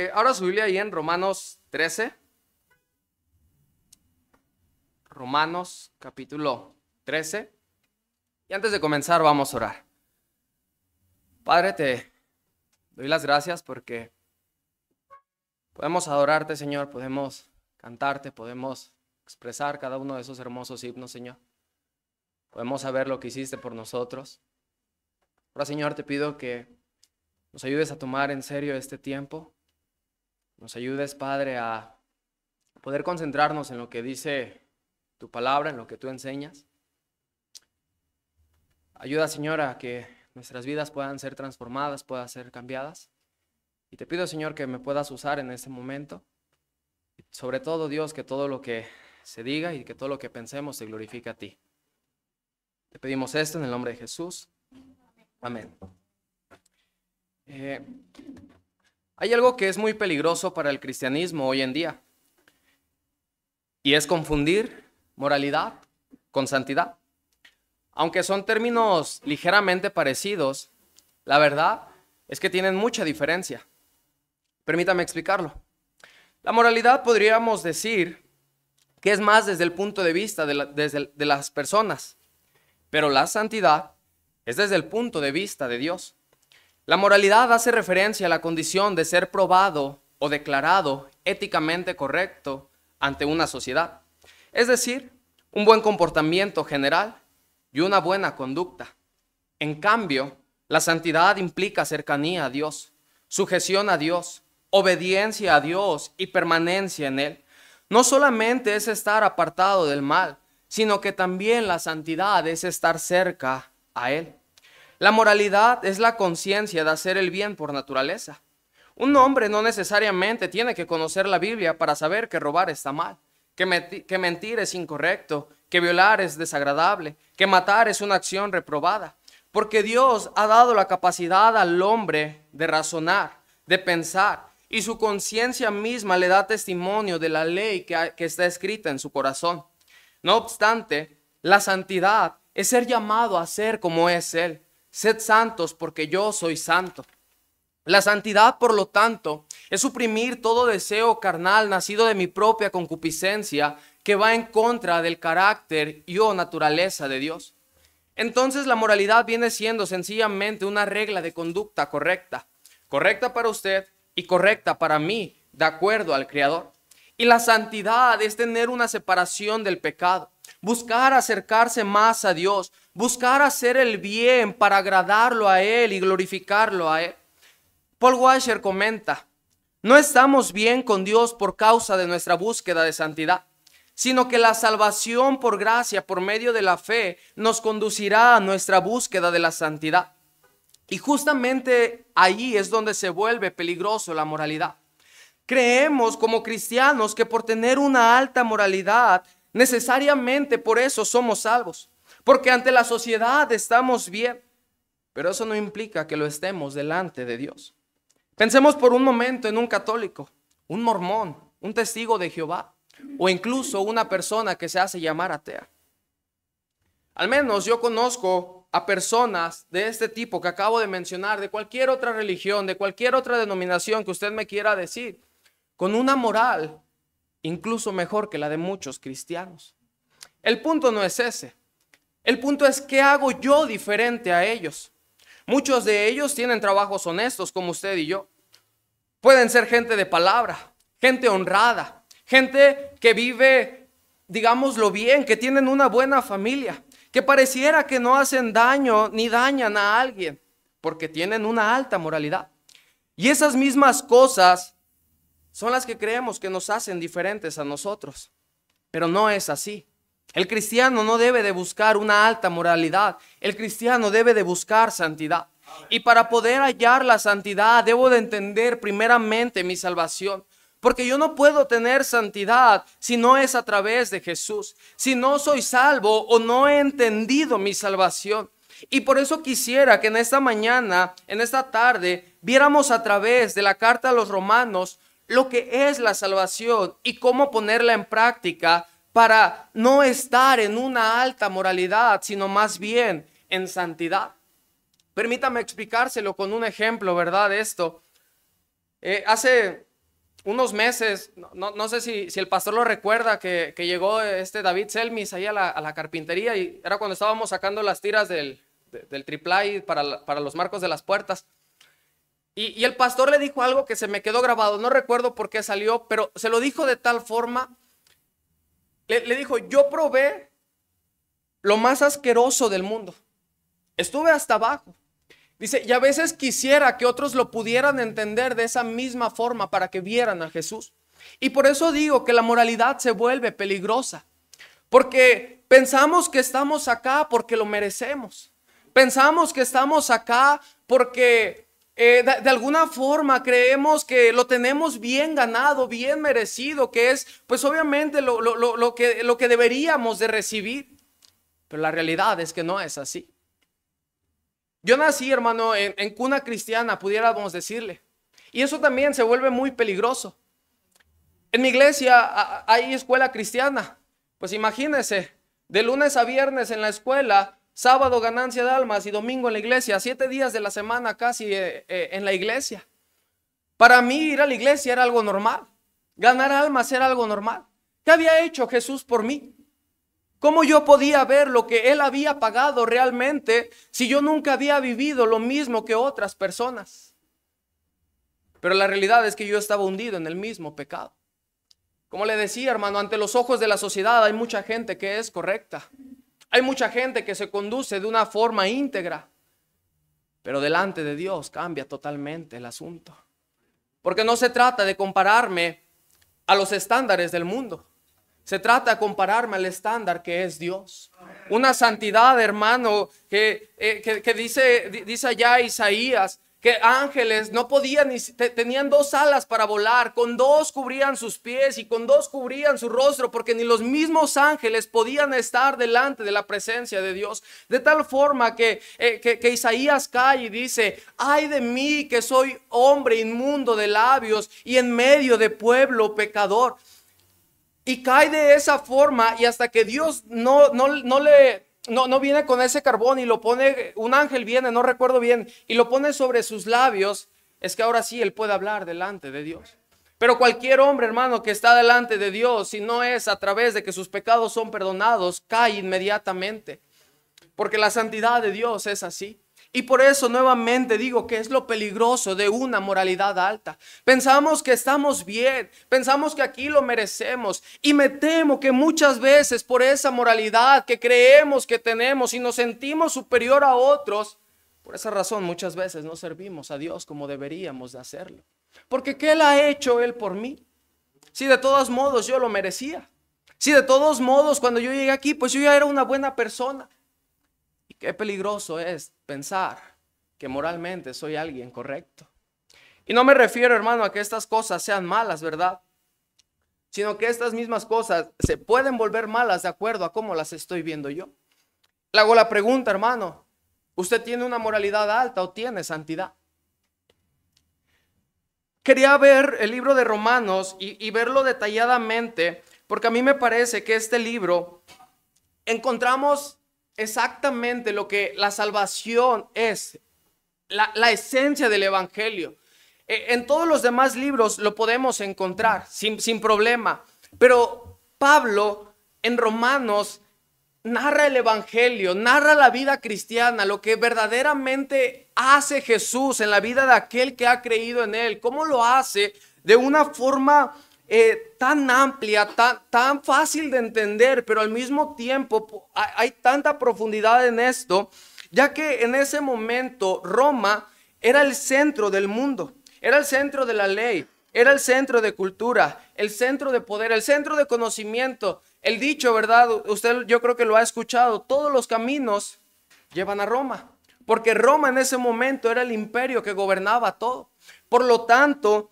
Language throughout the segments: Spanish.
Eh, ahora subirle ahí en Romanos 13. Romanos capítulo 13. Y antes de comenzar vamos a orar. Padre, te doy las gracias porque podemos adorarte, Señor, podemos cantarte, podemos expresar cada uno de esos hermosos himnos, Señor. Podemos saber lo que hiciste por nosotros. Ahora, Señor, te pido que nos ayudes a tomar en serio este tiempo, nos ayudes, Padre, a poder concentrarnos en lo que dice tu palabra, en lo que tú enseñas. Ayuda, Señora, a que nuestras vidas puedan ser transformadas, puedan ser cambiadas. Y te pido, Señor, que me puedas usar en este momento. sobre todo, Dios, que todo lo que se diga y que todo lo que pensemos se glorifique a ti. Te pedimos esto en el nombre de Jesús. Amén. Eh, hay algo que es muy peligroso para el cristianismo hoy en día y es confundir moralidad con santidad. Aunque son términos ligeramente parecidos, la verdad es que tienen mucha diferencia. Permítame explicarlo. La moralidad podríamos decir que es más desde el punto de vista de, las personas, pero la santidad es desde el punto de vista de Dios. La moralidad hace referencia a la condición de ser probado o declarado éticamente correcto ante una sociedad, es decir, un buen comportamiento general y una buena conducta. En cambio, la santidad implica cercanía a Dios, sujeción a Dios, obediencia a Dios y permanencia en Él. No solamente es estar apartado del mal, sino que también la santidad es estar cerca a Él. La moralidad es la conciencia de hacer el bien por naturaleza. Un hombre no necesariamente tiene que conocer la Biblia para saber que robar está mal, que, mentir es incorrecto, que violar es desagradable, que matar es una acción reprobada. Porque Dios ha dado la capacidad al hombre de razonar, de pensar, y su conciencia misma le da testimonio de la ley que está escrita en su corazón. No obstante, la santidad es ser llamado a ser como es Él sed santos porque yo soy santo. La santidad, por lo tanto, es suprimir todo deseo carnal nacido de mi propia concupiscencia que va en contra del carácter y o naturaleza de Dios. Entonces la moralidad viene siendo sencillamente una regla de conducta correcta, correcta para usted y correcta para mí, de acuerdo al Creador. Y la santidad es tener una separación del pecado, buscar acercarse más a Dios, buscar hacer el bien para agradarlo a Él y glorificarlo a Él. Paul Washer comenta, no estamos bien con Dios por causa de nuestra búsqueda de santidad, sino que la salvación por gracia, por medio de la fe, nos conducirá a nuestra búsqueda de la santidad. Y justamente ahí es donde se vuelve peligroso la moralidad. Creemos como cristianos que por tener una alta moralidad, necesariamente por eso somos salvos porque ante la sociedad estamos bien, pero eso no implica que lo estemos delante de Dios. Pensemos por un momento en un católico, un mormón, un testigo de Jehová, o incluso una persona que se hace llamar atea. Al menos yo conozco a personas de este tipo que acabo de mencionar, de cualquier otra religión, de cualquier otra denominación que usted me quiera decir, con una moral incluso mejor que la de muchos cristianos. El punto no es ese. El punto es, ¿qué hago yo diferente a ellos? Muchos de ellos tienen trabajos honestos como usted y yo. Pueden ser gente de palabra, gente honrada, gente que vive, digámoslo bien, que tienen una buena familia, que pareciera que no hacen daño ni dañan a alguien, porque tienen una alta moralidad. Y esas mismas cosas son las que creemos que nos hacen diferentes a nosotros, pero no es así. El cristiano no debe de buscar una alta moralidad. El cristiano debe de buscar santidad. Y para poder hallar la santidad debo de entender primeramente mi salvación. Porque yo no puedo tener santidad si no es a través de Jesús, si no soy salvo o no he entendido mi salvación. Y por eso quisiera que en esta mañana, en esta tarde, viéramos a través de la carta a los romanos lo que es la salvación y cómo ponerla en práctica para no estar en una alta moralidad, sino más bien en santidad. Permítame explicárselo con un ejemplo, ¿verdad? Esto. Eh, hace unos meses, no, sé si, el pastor lo recuerda, que, llegó este David Selmis ahí a la, carpintería y era cuando estábamos sacando las tiras del, del triplay para, los marcos de las puertas. Y, y, el pastor le dijo algo que se me quedó grabado, no recuerdo por qué salió, pero se lo dijo de tal forma le, dijo, yo probé lo más asqueroso del mundo. Estuve hasta abajo. Dice, y a veces quisiera que otros lo pudieran entender de esa misma forma para que vieran a Jesús. Y por eso digo que la moralidad se vuelve peligrosa, porque pensamos que estamos acá porque lo merecemos. Pensamos que estamos acá porque eh, de, alguna forma creemos que lo tenemos bien ganado, bien merecido, que es pues obviamente lo, que, lo que deberíamos de recibir. Pero la realidad es que no es así. Yo nací, hermano, en, cuna cristiana, pudiéramos decirle. Y eso también se vuelve muy peligroso. En mi iglesia hay escuela cristiana. Pues imagínense, de lunes a viernes en la escuela Sábado ganancia de almas y domingo en la iglesia. Siete días de la semana casi eh, eh, en la iglesia. Para mí ir a la iglesia era algo normal. Ganar almas era algo normal. ¿Qué había hecho Jesús por mí? ¿Cómo yo podía ver lo que Él había pagado realmente si yo nunca había vivido lo mismo que otras personas? Pero la realidad es que yo estaba hundido en el mismo pecado. Como le decía, hermano, ante los ojos de la sociedad hay mucha gente que es correcta, hay mucha gente que se conduce de una forma íntegra, pero delante de Dios cambia totalmente el asunto. Porque no se trata de compararme a los estándares del mundo. Se trata de compararme al estándar que es Dios. Una santidad, hermano, que, eh, dice, dice allá Isaías, que ángeles no podían ni tenían dos alas para volar, con dos cubrían sus pies y con dos cubrían su rostro, porque ni los mismos ángeles podían estar delante de la presencia de Dios. De tal forma que, eh, que, Isaías cae y dice, ay de mí que soy hombre inmundo de labios y en medio de pueblo pecador. Y cae de esa forma y hasta que Dios no, no le no, viene con ese carbón y lo pone, un ángel viene, no recuerdo bien, y lo pone sobre sus labios, es que ahora sí él puede hablar delante de Dios. Pero cualquier hombre, hermano, que está delante de Dios, si no es a través de que sus pecados son perdonados, cae inmediatamente. Porque la santidad de Dios es así. Y por eso nuevamente digo que es lo peligroso de una moralidad alta. Pensamos que estamos bien, pensamos que aquí lo merecemos y me temo que muchas veces por esa moralidad que creemos que tenemos y nos sentimos superior a otros, por esa razón muchas veces no servimos a Dios como deberíamos de hacerlo. Porque ¿qué le ha hecho Él por mí? Si de todos modos yo lo merecía. Si de todos modos cuando yo llegué aquí, pues yo ya era una buena persona. Qué peligroso es pensar que moralmente soy alguien correcto. Y no me refiero, hermano, a que estas cosas sean malas, ¿verdad? Sino que estas mismas cosas se pueden volver malas de acuerdo a cómo las estoy viendo yo. Le hago la pregunta, hermano, ¿usted tiene una moralidad alta o tiene santidad? Quería ver el libro de Romanos y, y verlo detalladamente, porque a mí me parece que este libro encontramos exactamente lo que la salvación es, la, esencia del Evangelio. E, en todos los demás libros lo podemos encontrar sin, sin problema, pero Pablo en Romanos narra el Evangelio, narra la vida cristiana, lo que verdaderamente hace Jesús en la vida de aquel que ha creído en Él, cómo lo hace de una forma eh, tan amplia, tan, tan fácil de entender, pero al mismo tiempo hay, hay tanta profundidad en esto, ya que en ese momento Roma era el centro del mundo, era el centro de la ley, era el centro de cultura, el centro de poder, el centro de conocimiento. El dicho, ¿verdad? Usted yo creo que lo ha escuchado, todos los caminos llevan a Roma, porque Roma en ese momento era el imperio que gobernaba todo. Por lo tanto,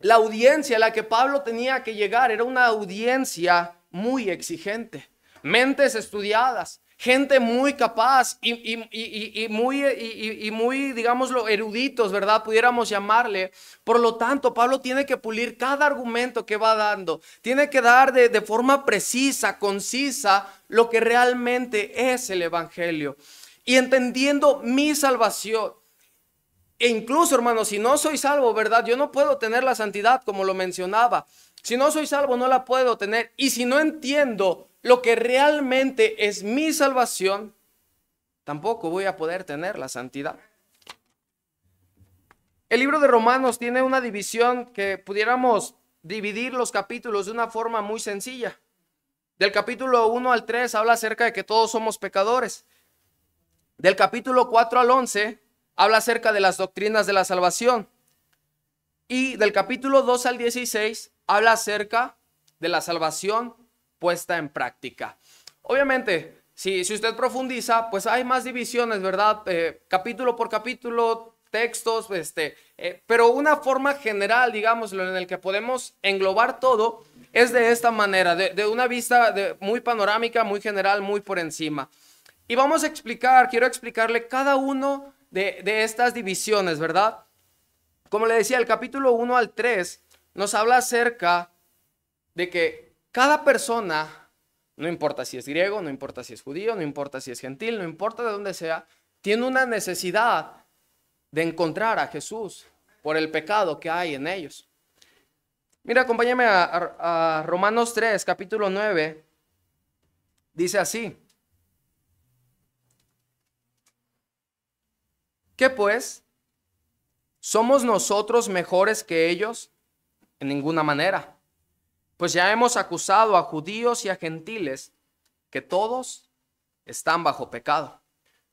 la audiencia a la que Pablo tenía que llegar era una audiencia muy exigente, mentes estudiadas, gente muy capaz y, muy, y, muy, digámoslo, eruditos, ¿verdad? Pudiéramos llamarle. Por lo tanto, Pablo tiene que pulir cada argumento que va dando. Tiene que dar de, de forma precisa, concisa, lo que realmente es el Evangelio. Y entendiendo mi salvación, e incluso, hermano, si no soy salvo, ¿verdad? Yo no puedo tener la santidad, como lo mencionaba. Si no soy salvo, no la puedo tener. Y si no entiendo lo que realmente es mi salvación, tampoco voy a poder tener la santidad. El libro de Romanos tiene una división que pudiéramos dividir los capítulos de una forma muy sencilla. Del capítulo 1 al 3 habla acerca de que todos somos pecadores. Del capítulo 4 al 11 habla acerca de las doctrinas de la salvación. Y del capítulo 2 al 16 habla acerca de la salvación puesta en práctica. Obviamente, si, si usted profundiza, pues hay más divisiones, ¿verdad? Eh, capítulo por capítulo, textos, este, eh, pero una forma general, digámoslo, en el que podemos englobar todo es de esta manera, de, de una vista de, muy panorámica, muy general, muy por encima. Y vamos a explicar, quiero explicarle cada uno de, estas divisiones, ¿verdad? Como le decía, el capítulo 1 al 3 nos habla acerca de que cada persona, no importa si es griego, no importa si es judío, no importa si es gentil, no importa de dónde sea, tiene una necesidad de encontrar a Jesús por el pecado que hay en ellos. Mira, acompáñame a, a Romanos 3, capítulo 9. Dice así. ¿Qué pues? ¿Somos nosotros mejores que ellos? En ninguna manera. Pues ya hemos acusado a judíos y a gentiles que todos están bajo pecado.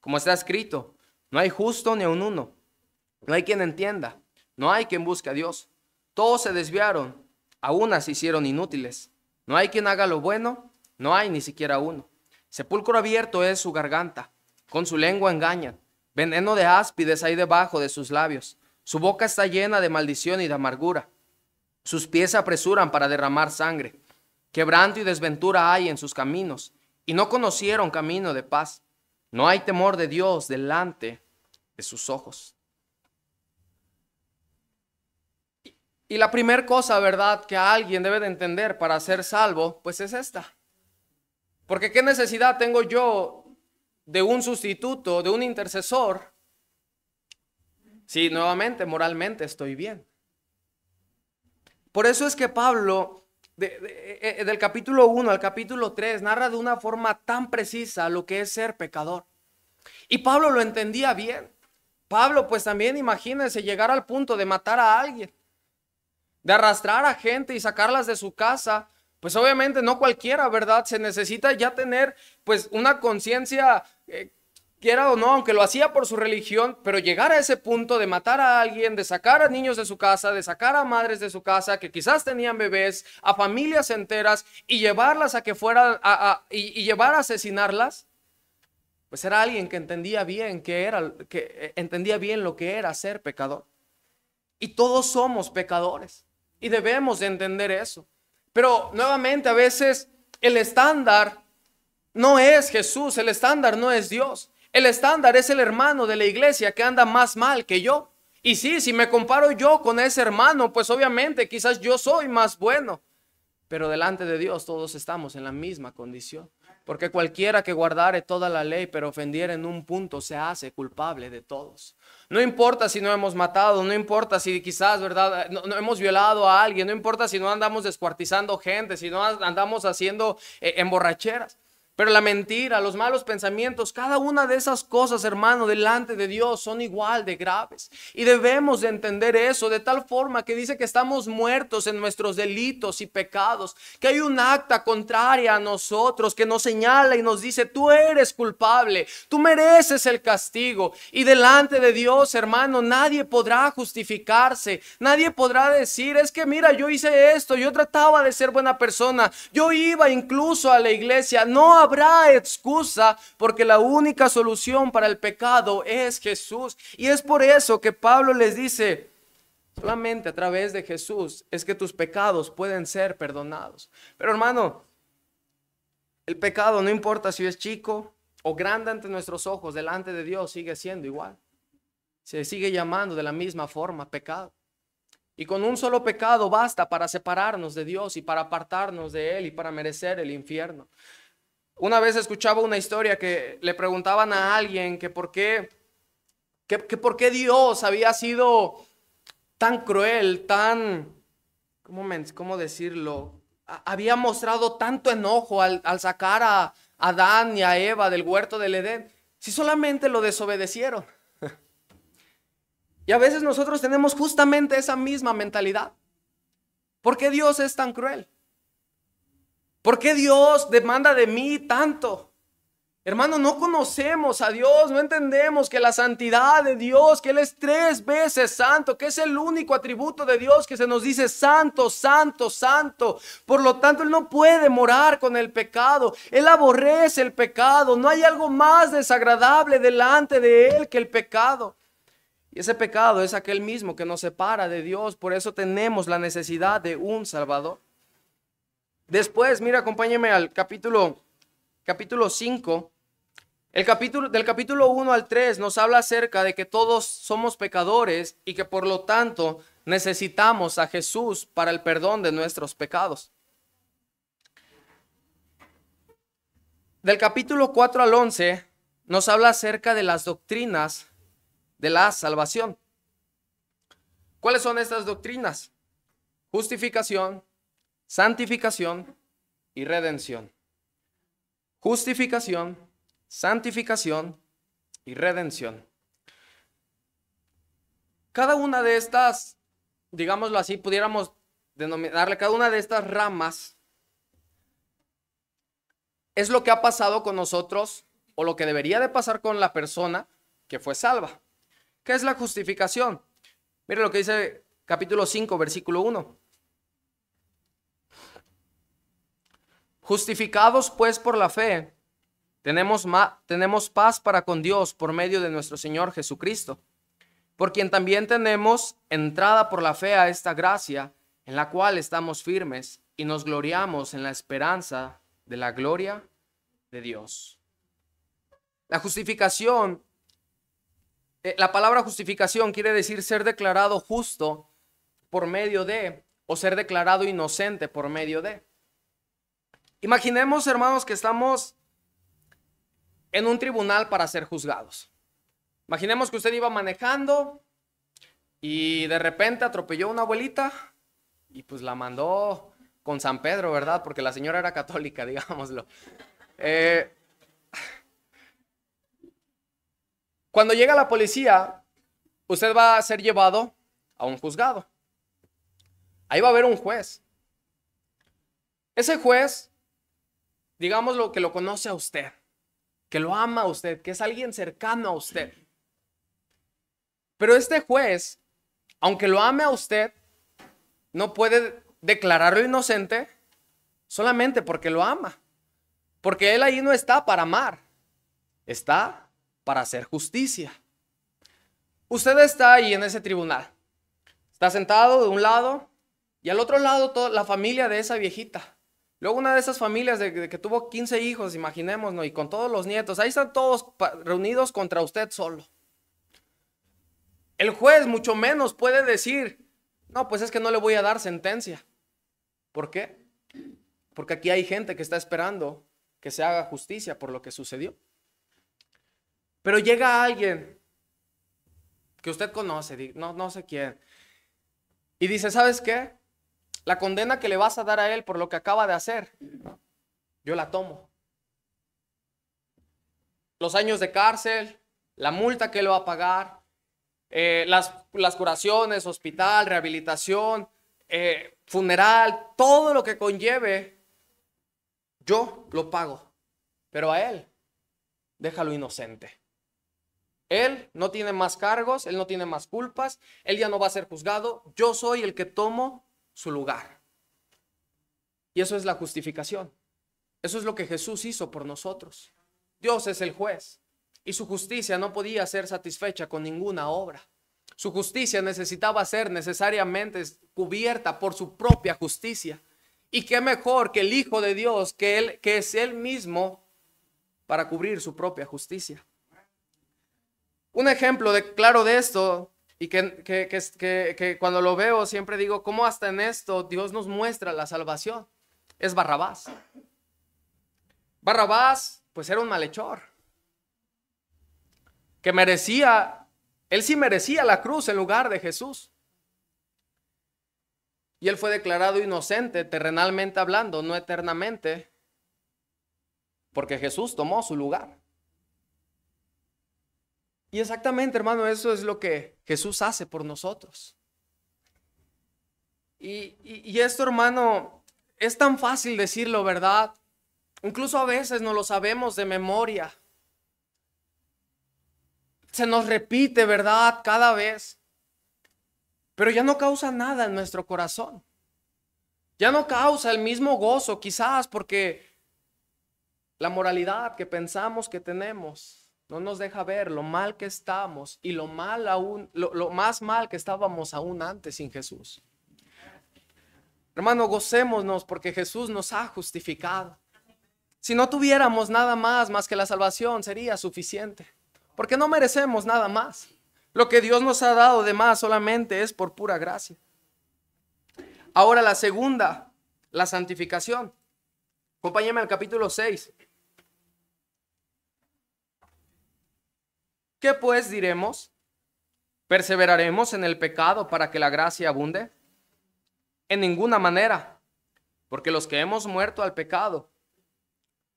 Como está escrito, no hay justo ni un uno. No hay quien entienda. No hay quien busque a Dios. Todos se desviaron. unas se hicieron inútiles. No hay quien haga lo bueno. No hay ni siquiera uno. Sepulcro abierto es su garganta. Con su lengua engañan. Veneno de áspides hay debajo de sus labios. Su boca está llena de maldición y de amargura. Sus pies se apresuran para derramar sangre. Quebranto y desventura hay en sus caminos, y no conocieron camino de paz. No hay temor de Dios delante de sus ojos. Y la primera cosa, ¿verdad?, que alguien debe de entender para ser salvo, pues es esta. Porque ¿qué necesidad tengo yo de un sustituto, de un intercesor, si sí, nuevamente moralmente estoy bien. Por eso es que Pablo, eh, eh, del capítulo 1 al capítulo 3, narra de una forma tan precisa lo que es ser pecador. Y Pablo lo entendía bien. Pablo, pues también imagínese llegar al punto de matar a alguien, de arrastrar a gente y sacarlas de su casa. Pues obviamente no cualquiera, ¿verdad? Se necesita ya tener pues una conciencia eh, quiera o no, aunque lo hacía por su religión, pero llegar a ese punto de matar a alguien, de sacar a niños de su casa, de sacar a madres de su casa que quizás tenían bebés, a familias enteras y llevarlas a que fueran y, llevar a asesinarlas, pues era alguien que entendía bien que era, que eh, entendía bien lo que era ser pecador. Y todos somos pecadores y debemos de entender eso. Pero nuevamente a veces el estándar no es Jesús, el estándar no es Dios. El estándar es el hermano de la iglesia que anda más mal que yo. Y sí, si me comparo yo con ese hermano, pues obviamente quizás yo soy más bueno. Pero delante de Dios todos estamos en la misma condición. Porque cualquiera que guardare toda la ley pero ofendiera en un punto se hace culpable de todos. No importa si no hemos matado, no importa si quizás, ¿verdad? No, hemos violado a alguien, no importa si no andamos descuartizando gente, si no andamos haciendo eh, emborracheras. Pero la mentira, los malos pensamientos, cada una de esas cosas, hermano, delante de Dios son igual de graves. Y debemos de entender eso de tal forma que dice que estamos muertos en nuestros delitos y pecados, que hay un acta contraria a nosotros que nos señala y nos dice, tú eres culpable, tú mereces el castigo. Y delante de Dios, hermano, nadie podrá justificarse, nadie podrá decir, es que mira, yo hice esto, yo trataba de ser buena persona, yo iba incluso a la iglesia, no habrá excusa porque la única solución para el pecado es Jesús. Y es por eso que Pablo les dice, solamente a través de Jesús es que tus pecados pueden ser perdonados. Pero hermano, el pecado no importa si es chico o grande ante nuestros ojos, delante de Dios sigue siendo igual. Se sigue llamando de la misma forma pecado. Y con un solo pecado basta para separarnos de Dios y para apartarnos de Él y para merecer el infierno. Una vez escuchaba una historia que le preguntaban a alguien que por qué, que, por qué Dios había sido tan cruel, tan, ¿cómo, decirlo? había mostrado tanto enojo al, al sacar a Adán y a Eva del huerto del Edén, si solamente lo desobedecieron. y a veces nosotros tenemos justamente esa misma mentalidad. ¿Por qué Dios es tan cruel? ¿Por qué Dios demanda de mí tanto? Hermano, no conocemos a Dios, no entendemos que la santidad de Dios, que Él es tres veces santo, que es el único atributo de Dios que se nos dice santo, santo, santo. Por lo tanto, Él no puede morar con el pecado. Él aborrece el pecado. No hay algo más desagradable delante de Él que el pecado. Y ese pecado es aquel mismo que nos separa de Dios. Por eso tenemos la necesidad de un Salvador. Después, mira, acompáñeme al capítulo, capítulo 5. El capítulo, del capítulo 1 al 3 nos habla acerca de que todos somos pecadores y que por lo tanto necesitamos a Jesús para el perdón de nuestros pecados. Del capítulo 4 al 11 nos habla acerca de las doctrinas de la salvación. ¿Cuáles son estas doctrinas? Justificación, santificación y redención. Justificación, santificación y redención. Cada una de estas, digámoslo así, pudiéramos denominarle cada una de estas ramas, es lo que ha pasado con nosotros o lo que debería de pasar con la persona que fue salva. ¿Qué es la justificación? Mire lo que dice capítulo 5, versículo 1. Justificados pues por la fe, tenemos, tenemos paz para con Dios por medio de nuestro Señor Jesucristo, por quien también tenemos entrada por la fe a esta gracia en la cual estamos firmes y nos gloriamos en la esperanza de la gloria de Dios. La justificación, eh, la palabra justificación quiere decir ser declarado justo por medio de o ser declarado inocente por medio de. Imaginemos, hermanos, que estamos en un tribunal para ser juzgados. Imaginemos que usted iba manejando y de repente atropelló a una abuelita y pues la mandó con San Pedro, ¿verdad? Porque la señora era católica, digámoslo. Eh, cuando llega la policía, usted va a ser llevado a un juzgado. Ahí va a haber un juez. Ese juez digamos lo que lo conoce a usted, que lo ama a usted, que es alguien cercano a usted. Pero este juez, aunque lo ame a usted, no puede declararlo inocente solamente porque lo ama. Porque él ahí no está para amar, está para hacer justicia. Usted está ahí en ese tribunal. Está sentado de un lado y al otro lado toda la familia de esa viejita. Luego una de esas familias de, que tuvo 15 hijos, imaginémonos, y con todos los nietos, ahí están todos reunidos contra usted solo. El juez mucho menos puede decir, no, pues es que no le voy a dar sentencia. ¿Por qué? Porque aquí hay gente que está esperando que se haga justicia por lo que sucedió. Pero llega alguien que usted conoce, no, no sé quién, y dice, ¿sabes qué? La condena que le vas a dar a él por lo que acaba de hacer, yo la tomo. Los años de cárcel, la multa que él va a pagar, eh, las, curaciones, hospital, rehabilitación, eh, funeral, todo lo que conlleve, yo lo pago. Pero a él, déjalo inocente. Él no tiene más cargos, él no tiene más culpas, él ya no va a ser juzgado. Yo soy el que tomo su lugar. Y eso es la justificación. Eso es lo que Jesús hizo por nosotros. Dios es el juez y su justicia no podía ser satisfecha con ninguna obra. Su justicia necesitaba ser necesariamente cubierta por su propia justicia. Y qué mejor que el Hijo de Dios, que, él, que es Él mismo, para cubrir su propia justicia. Un ejemplo de, claro de esto y que, que, cuando lo veo siempre digo, ¿cómo hasta en esto Dios nos muestra la salvación? Es Barrabás. Barrabás, pues era un malhechor, que merecía, él sí merecía la cruz en lugar de Jesús. Y él fue declarado inocente, terrenalmente hablando, no eternamente, porque Jesús tomó su lugar. Y exactamente, hermano, eso es lo que Jesús hace por nosotros. Y, esto, hermano, es tan fácil decirlo, ¿verdad? Incluso a veces no lo sabemos de memoria. Se nos repite, ¿verdad? Cada vez. Pero ya no causa nada en nuestro corazón. Ya no causa el mismo gozo, quizás porque la moralidad que pensamos que tenemos no nos deja ver lo mal que estamos y lo mal aún, lo, más mal que estábamos aún antes sin Jesús. Hermano, gocémonos porque Jesús nos ha justificado. Si no tuviéramos nada más más que la salvación sería suficiente, porque no merecemos nada más. Lo que Dios nos ha dado de más solamente es por pura gracia. Ahora la segunda, la santificación. acompáñeme al capítulo 6. ¿Qué pues diremos? ¿Perseveraremos en el pecado para que la gracia abunde? En ninguna manera, porque los que hemos muerto al pecado,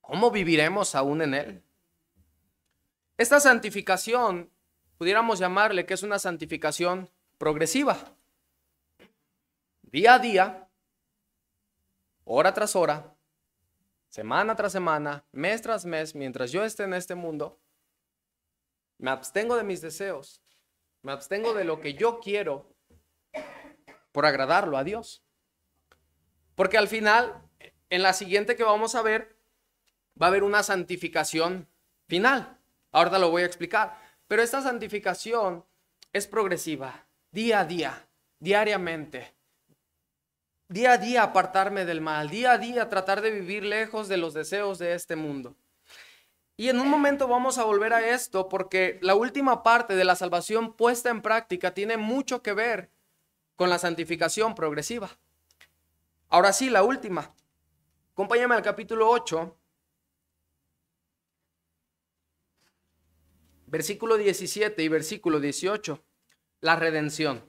¿cómo viviremos aún en él? Esta santificación, pudiéramos llamarle que es una santificación progresiva. Día a día, hora tras hora, semana tras semana, mes tras mes, mientras yo esté en este mundo, me abstengo de mis deseos. Me abstengo de lo que yo quiero por agradarlo a Dios. Porque al final, en la siguiente que vamos a ver, va a haber una santificación final. Ahorita lo voy a explicar. Pero esta santificación es progresiva, día a día, diariamente. Día a día apartarme del mal, día a día tratar de vivir lejos de los deseos de este mundo. Y en un momento vamos a volver a esto porque la última parte de la salvación puesta en práctica tiene mucho que ver con la santificación progresiva. Ahora sí, la última. Acompáñame al capítulo 8, versículo 17 y versículo 18, la redención.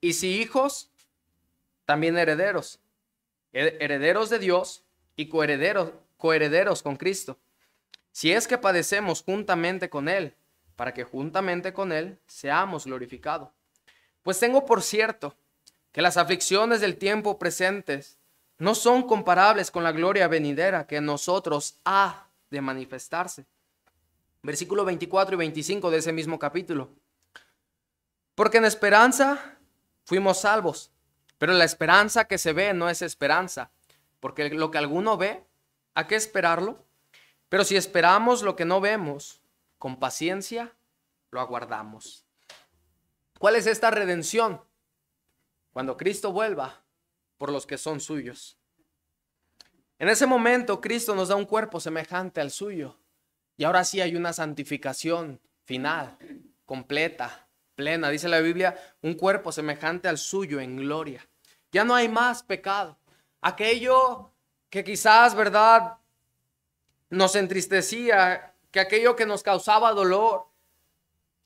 Y si hijos, también herederos, herederos de Dios y coherederos coherederos con Cristo, si es que padecemos juntamente con Él, para que juntamente con Él seamos glorificados. Pues tengo por cierto que las aflicciones del tiempo presentes no son comparables con la gloria venidera que en nosotros ha de manifestarse. Versículo 24 y 25 de ese mismo capítulo. Porque en esperanza fuimos salvos, pero la esperanza que se ve no es esperanza, porque lo que alguno ve, ¿A qué esperarlo? Pero si esperamos lo que no vemos, con paciencia lo aguardamos. ¿Cuál es esta redención? Cuando Cristo vuelva por los que son suyos. En ese momento Cristo nos da un cuerpo semejante al suyo. Y ahora sí hay una santificación final, completa, plena. Dice la Biblia, un cuerpo semejante al suyo en gloria. Ya no hay más pecado. Aquello que quizás, ¿verdad? Nos entristecía, que aquello que nos causaba dolor,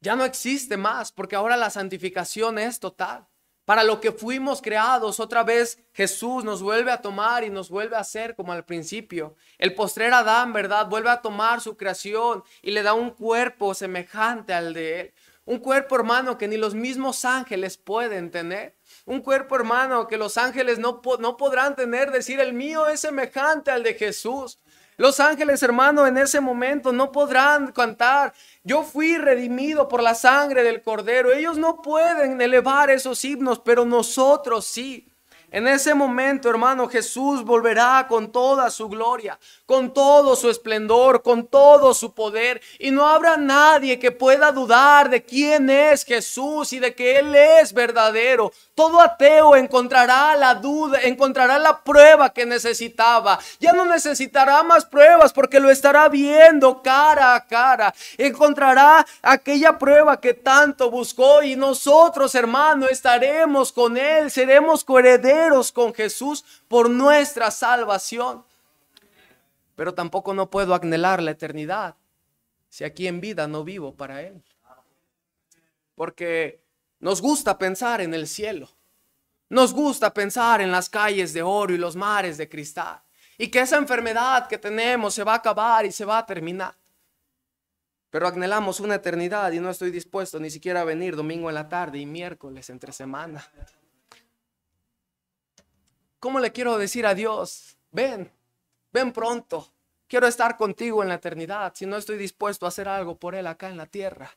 ya no existe más, porque ahora la santificación es total. Para lo que fuimos creados, otra vez Jesús nos vuelve a tomar y nos vuelve a hacer como al principio. El postrer Adán, ¿verdad? Vuelve a tomar su creación y le da un cuerpo semejante al de él. Un cuerpo, hermano, que ni los mismos ángeles pueden tener un cuerpo hermano que los ángeles no, no podrán tener, decir, el mío es semejante al de Jesús. Los ángeles, hermano, en ese momento no podrán cantar. Yo fui redimido por la sangre del cordero. Ellos no pueden elevar esos himnos, pero nosotros sí. En ese momento, hermano, Jesús volverá con toda su gloria, con todo su esplendor, con todo su poder. Y no habrá nadie que pueda dudar de quién es Jesús y de que Él es verdadero. Todo ateo encontrará la duda, encontrará la prueba que necesitaba. Ya no necesitará más pruebas porque lo estará viendo cara a cara. Encontrará aquella prueba que tanto buscó y nosotros, hermano, estaremos con Él, seremos coherederos con Jesús por nuestra salvación. Pero tampoco no puedo anhelar la eternidad si aquí en vida no vivo para Él. Porque nos gusta pensar en el cielo. Nos gusta pensar en las calles de oro y los mares de cristal. Y que esa enfermedad que tenemos se va a acabar y se va a terminar. Pero anhelamos una eternidad y no estoy dispuesto ni siquiera a venir domingo en la tarde y miércoles entre semana. ¿Cómo le quiero decir a Dios? Ven, ven pronto. Quiero estar contigo en la eternidad si no estoy dispuesto a hacer algo por Él acá en la tierra.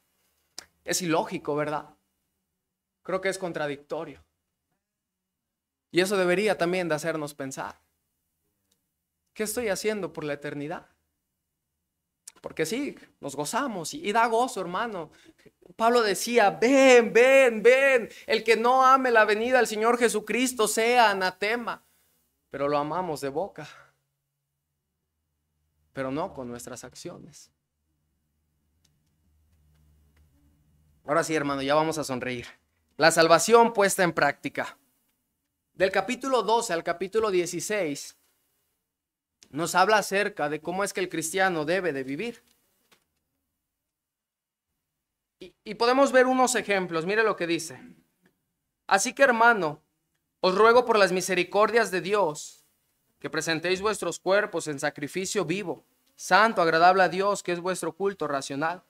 Es ilógico, ¿verdad? Creo que es contradictorio. Y eso debería también de hacernos pensar. ¿Qué estoy haciendo por la eternidad? Porque sí, nos gozamos y, da gozo, hermano. Pablo decía, ven, ven, ven. El que no ame la venida del Señor Jesucristo sea anatema. Pero lo amamos de boca. Pero no con nuestras acciones. Ahora sí, hermano, ya vamos a sonreír. La salvación puesta en práctica. Del capítulo 12 al capítulo 16 nos habla acerca de cómo es que el cristiano debe de vivir. Y, podemos ver unos ejemplos, mire lo que dice. Así que hermano, os ruego por las misericordias de Dios que presentéis vuestros cuerpos en sacrificio vivo, santo, agradable a Dios, que es vuestro culto racional.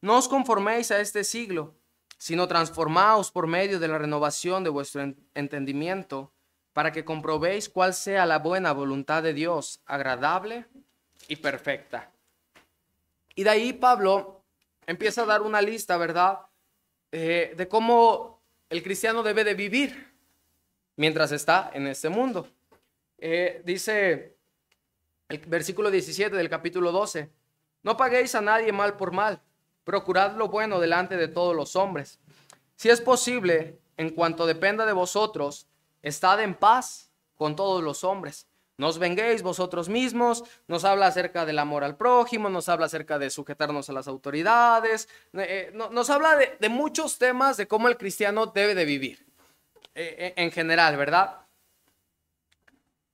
No os conforméis a este siglo, sino transformaos por medio de la renovación de vuestro entendimiento para que comprobéis cuál sea la buena voluntad de Dios, agradable y perfecta. Y de ahí Pablo empieza a dar una lista, ¿verdad? Eh, de cómo el cristiano debe de vivir mientras está en este mundo. Eh, dice el versículo 17 del capítulo 12, no paguéis a nadie mal por mal, procurad lo bueno delante de todos los hombres. Si es posible, en cuanto dependa de vosotros, Estad en paz con todos los hombres. Nos venguéis vosotros mismos, nos habla acerca del amor al prójimo, nos habla acerca de sujetarnos a las autoridades, eh, eh, nos habla de, muchos temas de cómo el cristiano debe de vivir eh, en general, ¿verdad?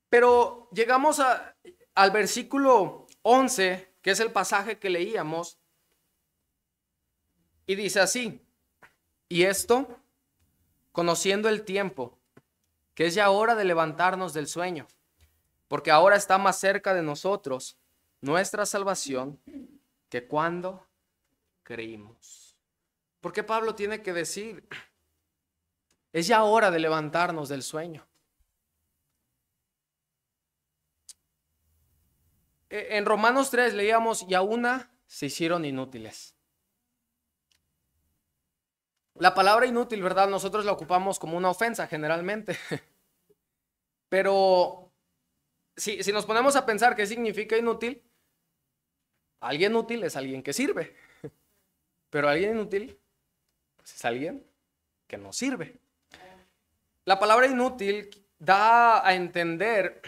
Pero llegamos al versículo 11, que es el pasaje que leíamos, y dice así, y esto, conociendo el tiempo, que es ya hora de levantarnos del sueño, porque ahora está más cerca de nosotros nuestra salvación que cuando creímos. Porque Pablo tiene que decir, es ya hora de levantarnos del sueño. E, en Romanos 3 leíamos, y a una se hicieron inútiles. La palabra inútil, ¿verdad? Nosotros la ocupamos como una ofensa generalmente. Pero si, nos ponemos a pensar qué significa inútil, alguien útil es alguien que sirve. Pero alguien inútil pues, es alguien que no sirve. La palabra inútil da a entender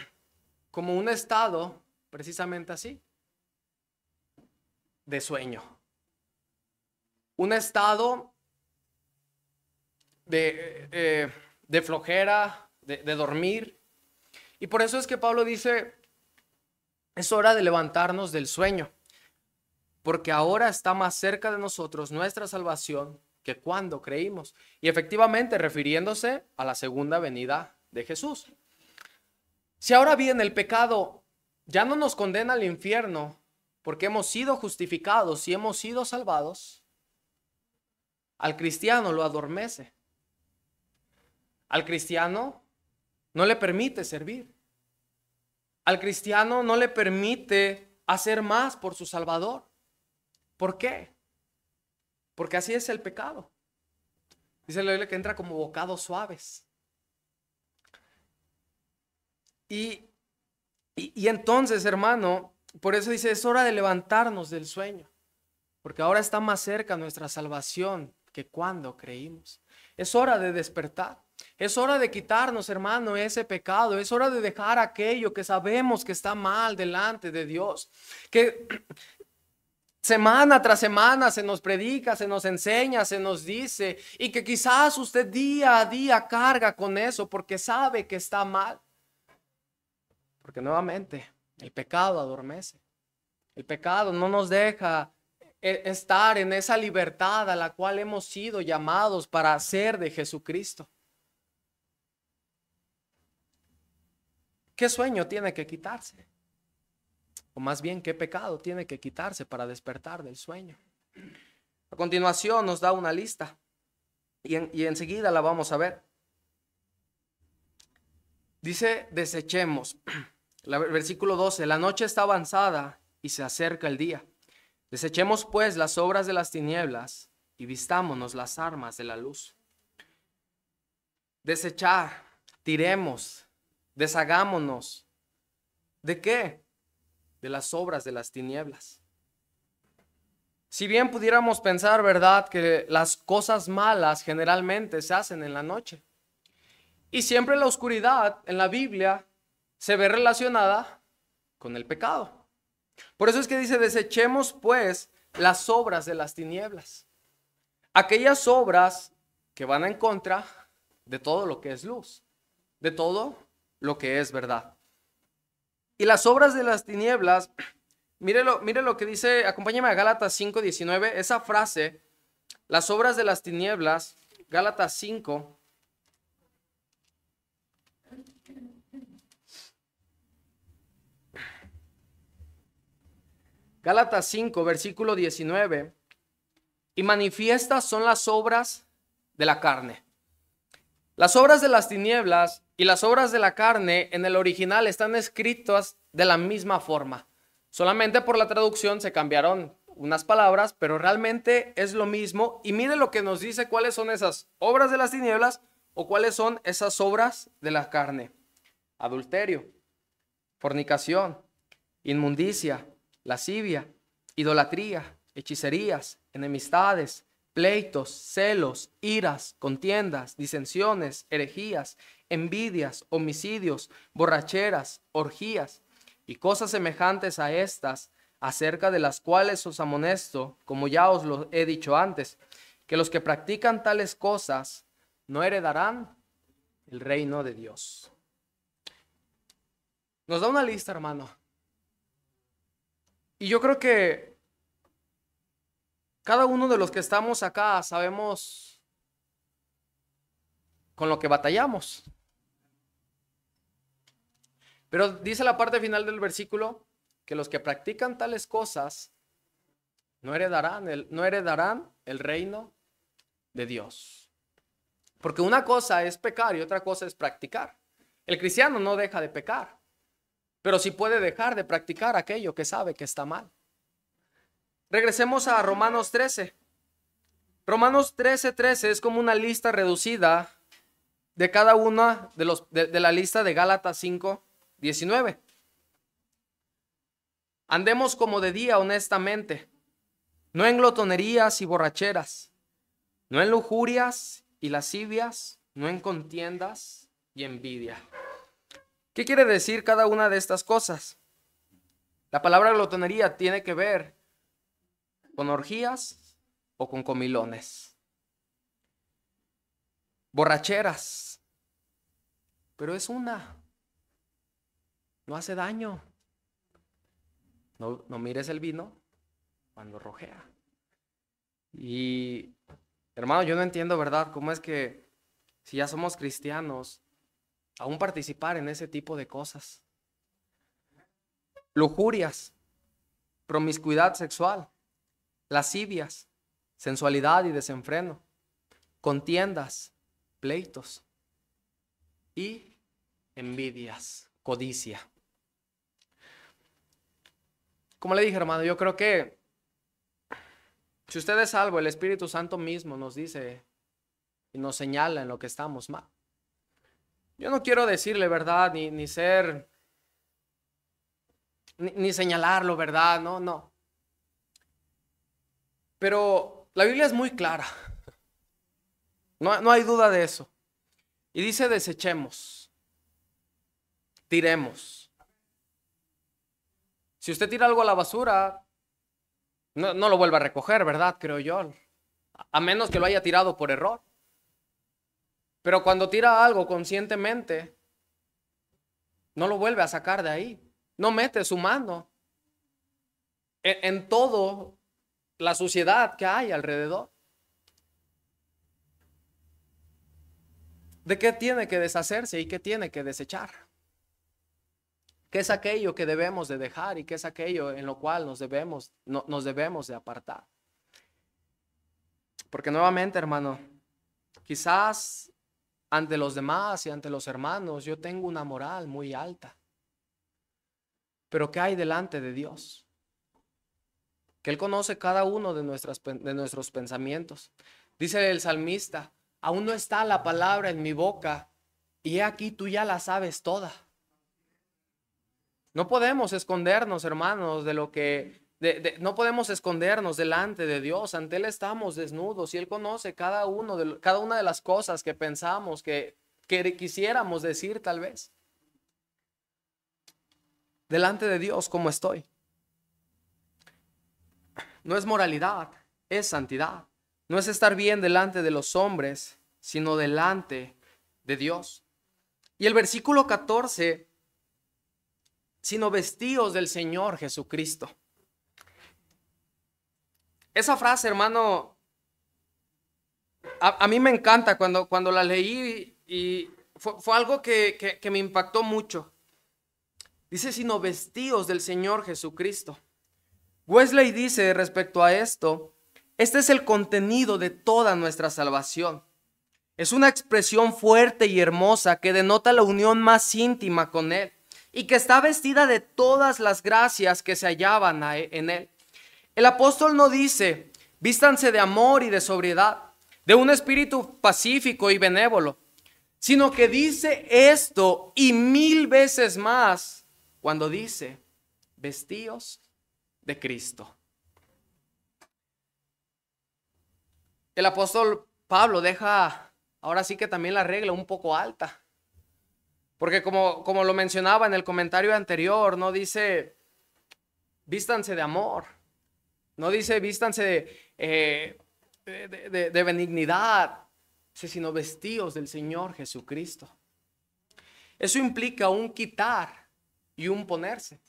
como un estado precisamente así, de sueño. Un estado de, eh, flojera, de dormir, y por eso es que Pablo dice, es hora de levantarnos del sueño, porque ahora está más cerca de nosotros nuestra salvación que cuando creímos. Y efectivamente, refiriéndose a la segunda venida de Jesús. Si ahora bien el pecado ya no nos condena al infierno porque hemos sido justificados y hemos sido salvados, al cristiano lo adormece. Al cristiano no le permite servir al cristiano no le permite hacer más por su Salvador. ¿Por qué? Porque así es el pecado. Dice la Biblia que entra como bocados suaves. y entonces, hermano, por eso dice, es hora de levantarnos del sueño, porque ahora está más cerca nuestra salvación que cuando creímos. Es hora de despertar. Es hora de quitarnos, hermano, ese pecado. Es hora de dejar aquello que sabemos que está mal delante de Dios. Que semana tras semana se nos predica, se nos enseña, se nos dice. Y que quizás usted día a día carga con eso porque sabe que está mal. Porque nuevamente, el pecado adormece. El pecado no nos deja eh, estar en esa libertad a la cual hemos sido llamados para ser de Jesucristo. ¿Qué sueño tiene que quitarse? O más bien, ¿qué pecado tiene que quitarse para despertar del sueño? A continuación nos da una lista y, enseguida la vamos a ver. Dice, desechemos. versículo 12, la noche está avanzada y se acerca el día. Desechemos pues las obras de las tinieblas y vistámonos las armas de la luz. Desechar, tiremos, Deshagámonos. ¿De qué? De las obras de las tinieblas. Si bien pudiéramos pensar, ¿verdad?, que las cosas malas generalmente se hacen en la noche. Y siempre la oscuridad en la Biblia se ve relacionada con el pecado. Por eso es que dice, desechemos pues las obras de las tinieblas. Aquellas obras que van en contra de todo lo que es luz, de todo lo que es verdad. Y las obras de las tinieblas, mire lo, mire lo que dice, acompáñame a Gálatas 5:19, esa frase, las obras de las tinieblas, Gálatas 5. Gálatas 5, versículo 19. Y manifiestas son las obras de la carne. Las obras de las tinieblas y las obras de la carne en el original están escritas de la misma forma. Solamente por la traducción se cambiaron unas palabras, pero realmente es lo mismo. Y mire lo que nos dice cuáles son esas obras de las tinieblas o cuáles son esas obras de la carne. Adulterio, fornicación, inmundicia, lascivia, idolatría, hechicerías, enemistades, pleitos, celos, iras, contiendas, disensiones, herejías, envidias, homicidios, borracheras, orgías y cosas semejantes a estas, acerca de las cuales os amonesto, como ya os lo he dicho antes, que los que practican tales cosas no heredarán el reino de Dios. Nos da una lista, hermano. Y yo creo que cada uno de los que estamos acá sabemos con lo que batallamos. Pero dice la parte final del versículo que los que practican tales cosas no heredarán el, no heredarán el reino de Dios. Porque una cosa es pecar y otra cosa es practicar. El cristiano no deja de pecar, pero sí puede dejar de practicar aquello que sabe que está mal. Regresemos a Romanos 13. Romanos 13, 13 es como una lista reducida de cada una de, los, de, la lista de Gálatas 5, 19. Andemos como de día honestamente, no en glotonerías y borracheras, no en lujurias y lascivias, no en contiendas y envidia. ¿Qué quiere decir cada una de estas cosas? La palabra glotonería tiene que ver con orgías o con comilones. Borracheras. Pero es una. No hace daño. No, no mires el vino cuando rojea. Y, hermano, yo no entiendo, ¿verdad? ¿Cómo es que si ya somos cristianos, aún participar en ese tipo de cosas? Lujurias, promiscuidad sexual, lascivias, sensualidad y desenfreno, contiendas, pleitos y envidias, codicia. Como le dije, hermano, yo creo que si usted es algo, el Espíritu Santo mismo nos dice y nos señala en lo que estamos mal. Yo no quiero decirle verdad, ni, ser, ni, ni señalarlo verdad, no, no. Pero la Biblia es muy clara. No, hay duda de eso. Y dice desechemos, tiremos. Si usted tira algo a la basura, no, lo vuelve a recoger, ¿verdad? Creo yo. A menos que lo haya tirado por error. Pero cuando tira algo conscientemente, no lo vuelve a sacar de ahí. No mete su mano. en, todo la suciedad que hay alrededor. ¿De qué tiene que deshacerse y qué tiene que desechar? ¿Qué es aquello que debemos de dejar y qué es aquello en lo cual nos debemos, no, nos debemos de apartar? Porque nuevamente, hermano, quizás ante los demás y ante los hermanos yo tengo una moral muy alta. Pero ¿qué hay delante de Dios? que Él conoce cada uno de, nuestras, de nuestros pensamientos. Dice el salmista, aún no está la palabra en mi boca y aquí tú ya la sabes toda. No podemos escondernos, hermanos, de lo que... no podemos escondernos delante de Dios, ante Él estamos desnudos y Él conoce cada, uno de, cada una de las cosas que pensamos, que, que quisiéramos decir tal vez. Delante de Dios, como estoy. No es moralidad, es santidad. No es estar bien delante de los hombres, sino delante de Dios. Y el versículo 14, sino vestidos del Señor Jesucristo. Esa frase, hermano, a, mí me encanta cuando, cuando la leí y fue, algo que, me impactó mucho. Dice, sino vestidos del Señor Jesucristo. Wesley dice respecto a esto, este es el contenido de toda nuestra salvación. Es una expresión fuerte y hermosa que denota la unión más íntima con Él y que está vestida de todas las gracias que se hallaban e-, en Él. El apóstol no dice, vístanse de amor y de sobriedad, de un espíritu pacífico y benévolo, sino que dice esto y mil veces más cuando dice, vestíos Cristo. El apóstol Pablo deja, ahora sí que también la regla un poco alta. Porque como, como lo mencionaba en el comentario anterior, no dice, vístanse de amor. No dice, vístanse eh, de, de benignidad, sino vestidos del Señor Jesucristo. Eso implica un quitar y un ponerse.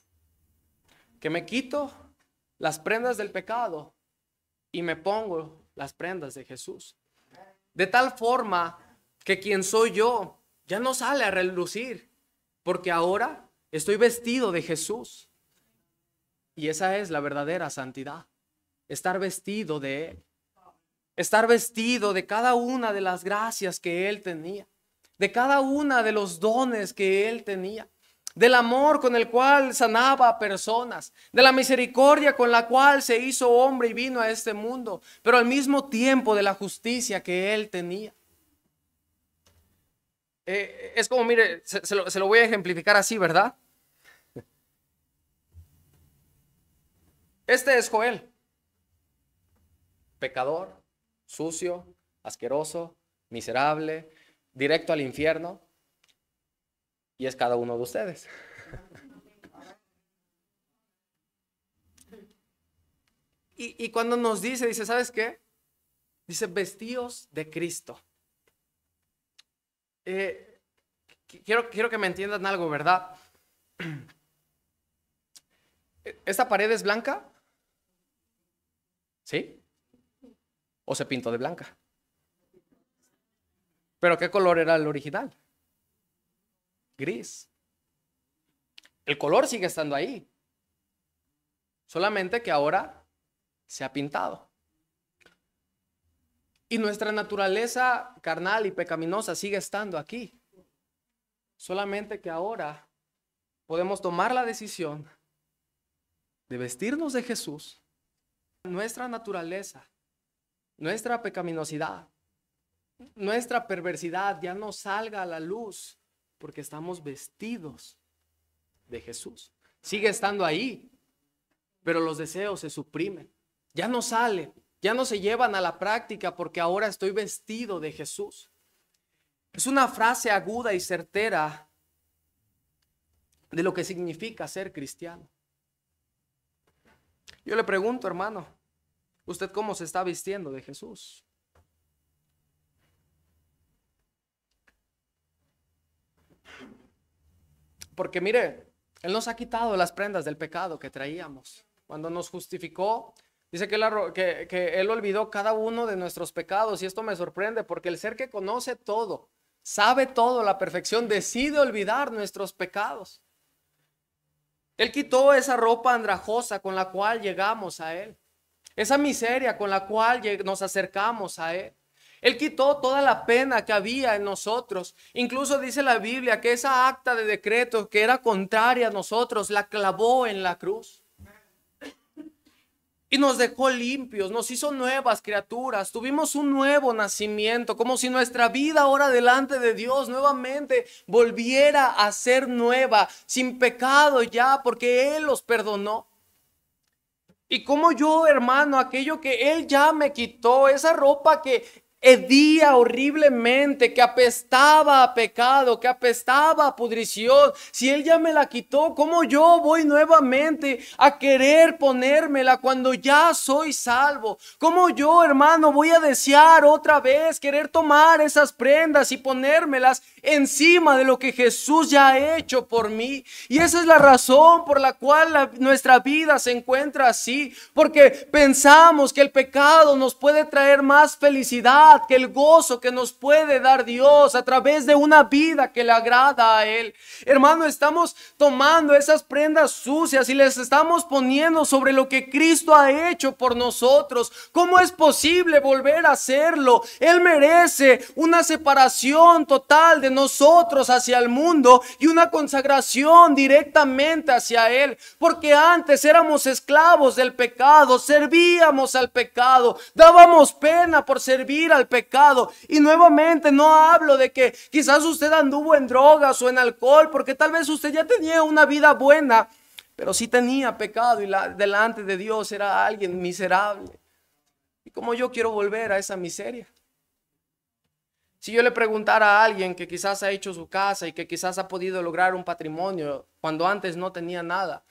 Que me quito las prendas del pecado y me pongo las prendas de Jesús. De tal forma que quien soy yo ya no sale a relucir, porque ahora estoy vestido de Jesús. Y esa es la verdadera santidad, estar vestido de Él, estar vestido de cada una de las gracias que Él tenía, de cada una de los dones que Él tenía del amor con el cual sanaba a personas, de la misericordia con la cual se hizo hombre y vino a este mundo, pero al mismo tiempo de la justicia que él tenía. Eh, eh, es como, mire, lo, se lo voy a ejemplificar así, ¿verdad? Este es Joel, pecador, sucio, asqueroso, miserable, directo al infierno. Y es cada uno de ustedes. Y, cuando nos dice, dice, ¿sabes qué? Dice, vestidos de Cristo. Eh, quiero, quiero que me entiendan algo, ¿verdad? ¿Esta pared es blanca? ¿Sí? ¿O se pintó de blanca? ¿Pero qué color era el original? gris. El color sigue estando ahí. Solamente que ahora se ha pintado. Y nuestra naturaleza carnal y pecaminosa sigue estando aquí. Solamente que ahora podemos tomar la decisión de vestirnos de Jesús, nuestra naturaleza, nuestra pecaminosidad, nuestra perversidad ya no salga a la luz porque estamos vestidos de Jesús. Sigue estando ahí, pero los deseos se suprimen. Ya no salen, ya no se llevan a la práctica porque ahora estoy vestido de Jesús. Es una frase aguda y certera de lo que significa ser cristiano. Yo le pregunto, hermano, ¿usted cómo se está vistiendo de Jesús? Porque mire, Él nos ha quitado las prendas del pecado que traíamos. Cuando nos justificó, dice que él, olvidó cada uno de nuestros pecados y esto me sorprende porque el ser que conoce todo, sabe todo la perfección, decide olvidar nuestros pecados. Él quitó esa ropa andrajosa con la cual llegamos a Él, esa miseria con la cual nos acercamos a Él. Él quitó toda la pena que había en nosotros. Incluso dice la Biblia que esa acta de decreto que era contraria a nosotros la clavó en la cruz. Y nos dejó limpios, nos hizo nuevas criaturas, tuvimos un nuevo nacimiento, como si nuestra vida ahora delante de Dios nuevamente volviera a ser nueva, sin pecado ya, porque Él los perdonó. Y como yo, hermano, aquello que Él ya me quitó, esa ropa que hedía horriblemente, que apestaba a pecado, que apestaba a pudrición. Si Él ya me la quitó, ¿cómo yo voy nuevamente a querer ponérmela cuando ya soy salvo? ¿Cómo yo, hermano, voy a desear otra vez querer tomar esas prendas y ponérmelas encima de lo que Jesús ya ha hecho por mí? Y esa es la razón por la cual nuestra vida se encuentra así, porque pensamos que el pecado nos puede traer más felicidad que el gozo que nos puede dar Dios a través de una vida que le agrada a Él. Hermano, estamos tomando esas prendas sucias y les estamos poniendo sobre lo que Cristo ha hecho por nosotros. ¿Cómo es posible volver a hacerlo? Él merece una separación total de nosotros hacia el mundo y una consagración directamente hacia Él, porque antes éramos esclavos del pecado, servíamos al pecado, dábamos pena por servir al pecado. Y nuevamente no hablo de que quizás usted anduvo en drogas o en alcohol, porque tal vez usted ya tenía una vida buena, pero si tenía pecado y la, delante de Dios era alguien miserable. ¿Y como yo quiero volver a esa miseria? Si yo le preguntara a alguien que quizás ha hecho su casa y que quizás ha podido lograr un patrimonio cuando antes no tenía nada,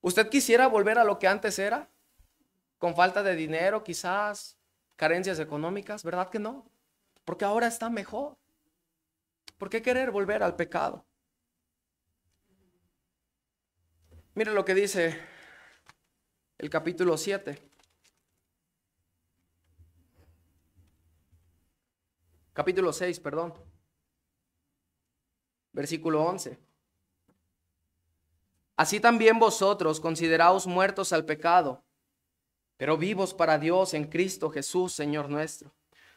¿usted quisiera volver a lo que antes era? Con falta de dinero quizás, carencias económicas, ¿verdad que no? Porque ahora está mejor. ¿Por qué querer volver al pecado? Mire lo que dice el capítulo 7. Capítulo 6, perdón. Versículo 11. Así también vosotros consideraos muertos al pecado pero vivos para Dios en Cristo Jesús, Señor nuestro.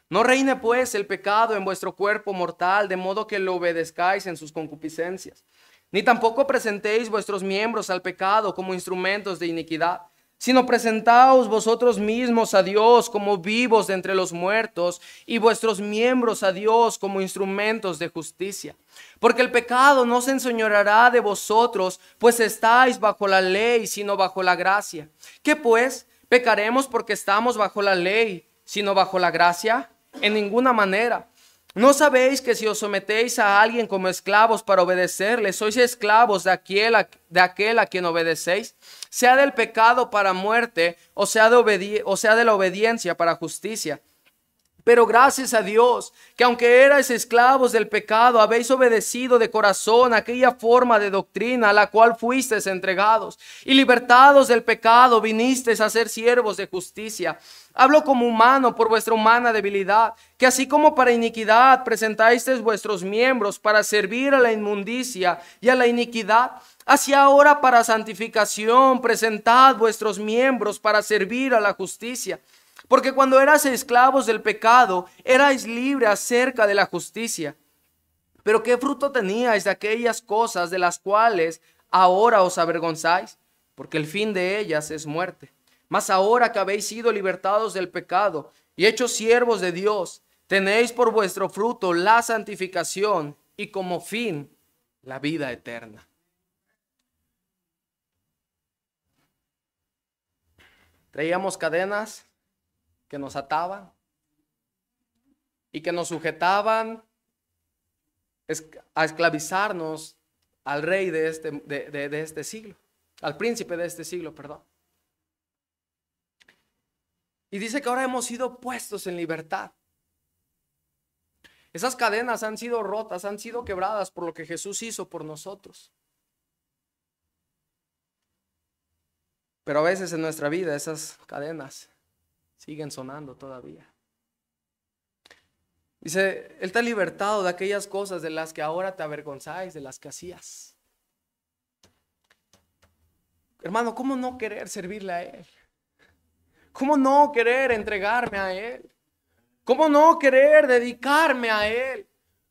No reine pues el pecado en vuestro cuerpo mortal, de modo que lo obedezcáis en sus concupiscencias. Ni tampoco presentéis vuestros miembros al pecado como instrumentos de iniquidad, sino presentaos vosotros mismos a Dios como vivos de entre los muertos y vuestros miembros a Dios como instrumentos de justicia. Porque el pecado no se enseñoreará de vosotros, pues estáis bajo la ley, sino bajo la gracia. ¿Qué pues? ¿Pecaremos porque estamos bajo la ley, sino bajo la gracia? En ninguna manera. ¿No sabéis que si os sometéis a alguien como esclavos para obedecerle, sois esclavos de aquel, a, de aquel a quien obedecéis? Sea del pecado para muerte, o sea, de o sea de la obediencia para justicia. Pero gracias a Dios que aunque erais esclavos del pecado, habéis obedecido de corazón aquella forma de doctrina a la cual fuisteis entregados. Y libertados del pecado, vinisteis a ser siervos de justicia. Hablo como humano por vuestra humana debilidad, que así como para iniquidad presentasteis vuestros miembros para servir a la inmundicia y a la iniquidad, así ahora para santificación presentad vuestros miembros para servir a la justicia. Porque cuando eras esclavos del pecado, erais libres acerca de la justicia. Pero ¿qué fruto teníais de aquellas cosas de las cuales ahora os avergonzáis? Porque el fin de ellas es muerte. Mas ahora que habéis sido libertados del pecado y hechos siervos de Dios, tenéis por vuestro fruto la santificación y como fin la vida eterna. Traíamos cadenas, que nos ataban y que nos sujetaban a esclavizarnos al rey de este, de, este siglo, al príncipe de este siglo, perdón. Y dice que ahora hemos sido puestos en libertad. Esas cadenas han sido rotas, han sido quebradas por lo que Jesús hizo por nosotros. Pero a veces en nuestra vida esas cadenas siguen sonando todavía. Dice, Él está libertado de aquellas cosas de las que ahora te avergonzáis, de las que hacías. Hermano, ¿cómo no querer servirle a Él? ¿Cómo no querer entregarme a Él? ¿Cómo no querer dedicarme a Él?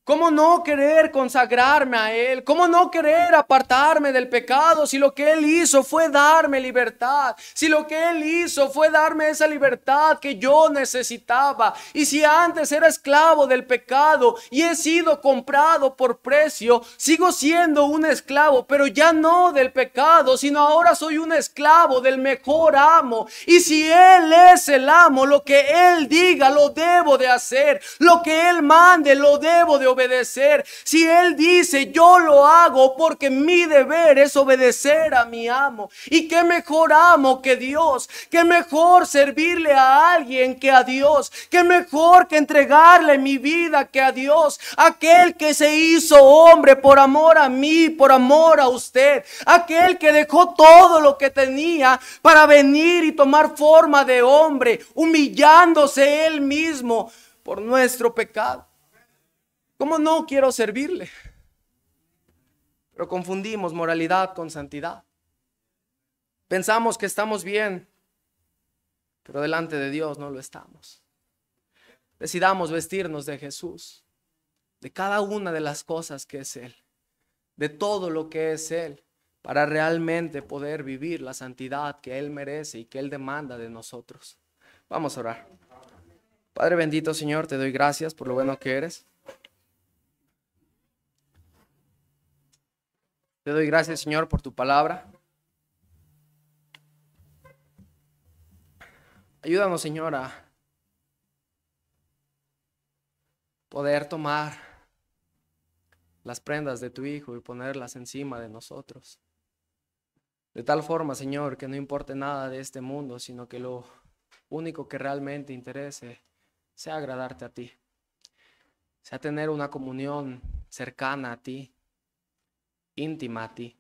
¿Cómo no querer consagrarme a Él? ¿Cómo no querer apartarme del pecado si lo que Él hizo fue darme libertad? Si lo que Él hizo fue darme esa libertad que yo necesitaba. Y si antes era esclavo del pecado y he sido comprado por precio, sigo siendo un esclavo, pero ya no del pecado, sino ahora soy un esclavo del mejor amo. Y si Él es el amo, lo que Él diga lo debo de hacer. Lo que Él mande lo debo de obedecer. Si Él dice, yo lo hago porque mi deber es obedecer a mi amo. ¿Y qué mejor amo que Dios? ¿Qué mejor servirle a alguien que a Dios? ¿Qué mejor que entregarle mi vida que a Dios? Aquel que se hizo hombre por amor a mí, por amor a usted. Aquel que dejó todo lo que tenía para venir y tomar forma de hombre, humillándose Él mismo por nuestro pecado. ¿Cómo no quiero servirle? Pero confundimos moralidad con santidad. Pensamos que estamos bien, pero delante de Dios no lo estamos. Decidamos vestirnos de Jesús, de cada una de las cosas que es Él, de todo lo que es Él, para realmente poder vivir la santidad que Él merece y que Él demanda de nosotros. Vamos a orar. Padre bendito Señor, te doy gracias por lo bueno que eres. Te doy gracias, Señor, por tu palabra. Ayúdanos, Señor, a poder tomar las prendas de tu Hijo y ponerlas encima de nosotros. De tal forma, Señor, que no importe nada de este mundo, sino que lo único que realmente interese sea agradarte a ti, sea tener una comunión cercana a ti, intimati